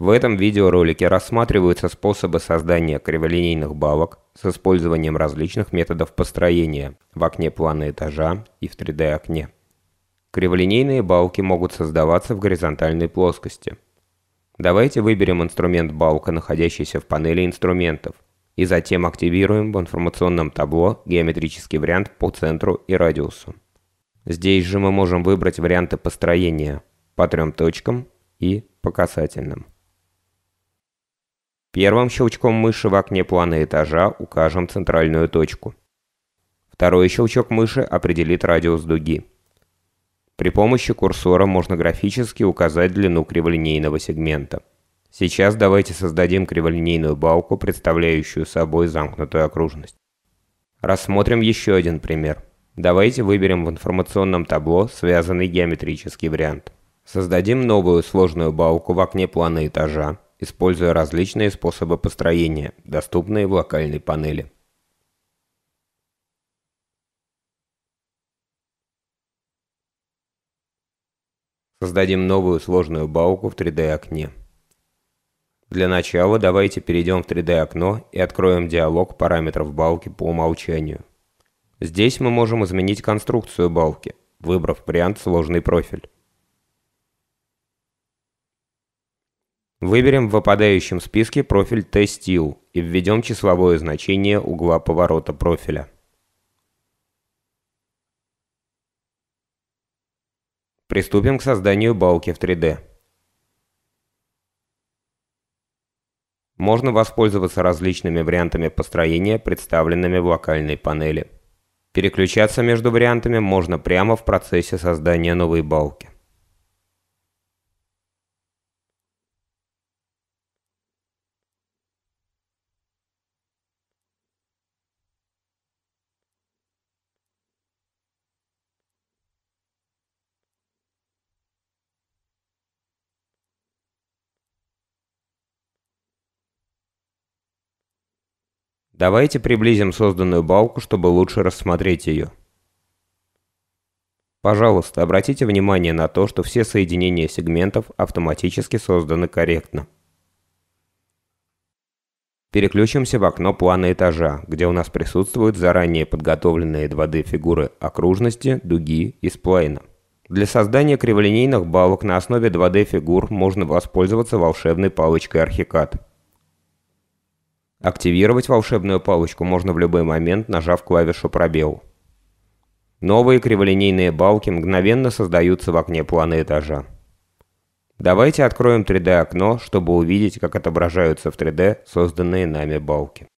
В этом видеоролике рассматриваются способы создания криволинейных балок с использованием различных методов построения в окне плана этажа и в 3D-окне. Криволинейные балки могут создаваться в горизонтальной плоскости. Давайте выберем инструмент балка, находящийся в панели инструментов, и затем активируем в информационном табло геометрический вариант по центру и радиусу. Здесь же мы можем выбрать варианты построения по трем точкам и по касательным. Первым щелчком мыши в окне плана этажа укажем центральную точку. Второй щелчок мыши определит радиус дуги. При помощи курсора можно графически указать длину криволинейного сегмента. Сейчас давайте создадим криволинейную балку, представляющую собой замкнутую окружность. Рассмотрим еще один пример. Давайте выберем в информационном табло связанный геометрический вариант. Создадим новую сложную балку в окне плана этажа, используя различные способы построения, доступные в локальной панели. Создадим новую сложную балку в 3D-окне. Для начала давайте перейдем в 3D-окно и откроем диалог параметров балки по умолчанию. Здесь мы можем изменить конструкцию балки, выбрав вариант «Сложный профиль». Выберем в выпадающем списке профиль T-Steel и введем числовое значение угла поворота профиля. Приступим к созданию балки в 3D. Можно воспользоваться различными вариантами построения, представленными в локальной панели. Переключаться между вариантами можно прямо в процессе создания новой балки. Давайте приблизим созданную балку, чтобы лучше рассмотреть ее. Пожалуйста, обратите внимание на то, что все соединения сегментов автоматически созданы корректно. Переключимся в окно плана этажа, где у нас присутствуют заранее подготовленные 2D фигуры окружности, дуги и сплайна. Для создания криволинейных балок на основе 2D фигур можно воспользоваться волшебной палочкой Архикад. Активировать волшебную палочку можно в любой момент, нажав клавишу «Пробел». Новые криволинейные балки мгновенно создаются в окне плана этажа. Давайте откроем 3D-окно, чтобы увидеть, как отображаются в 3D созданные нами балки.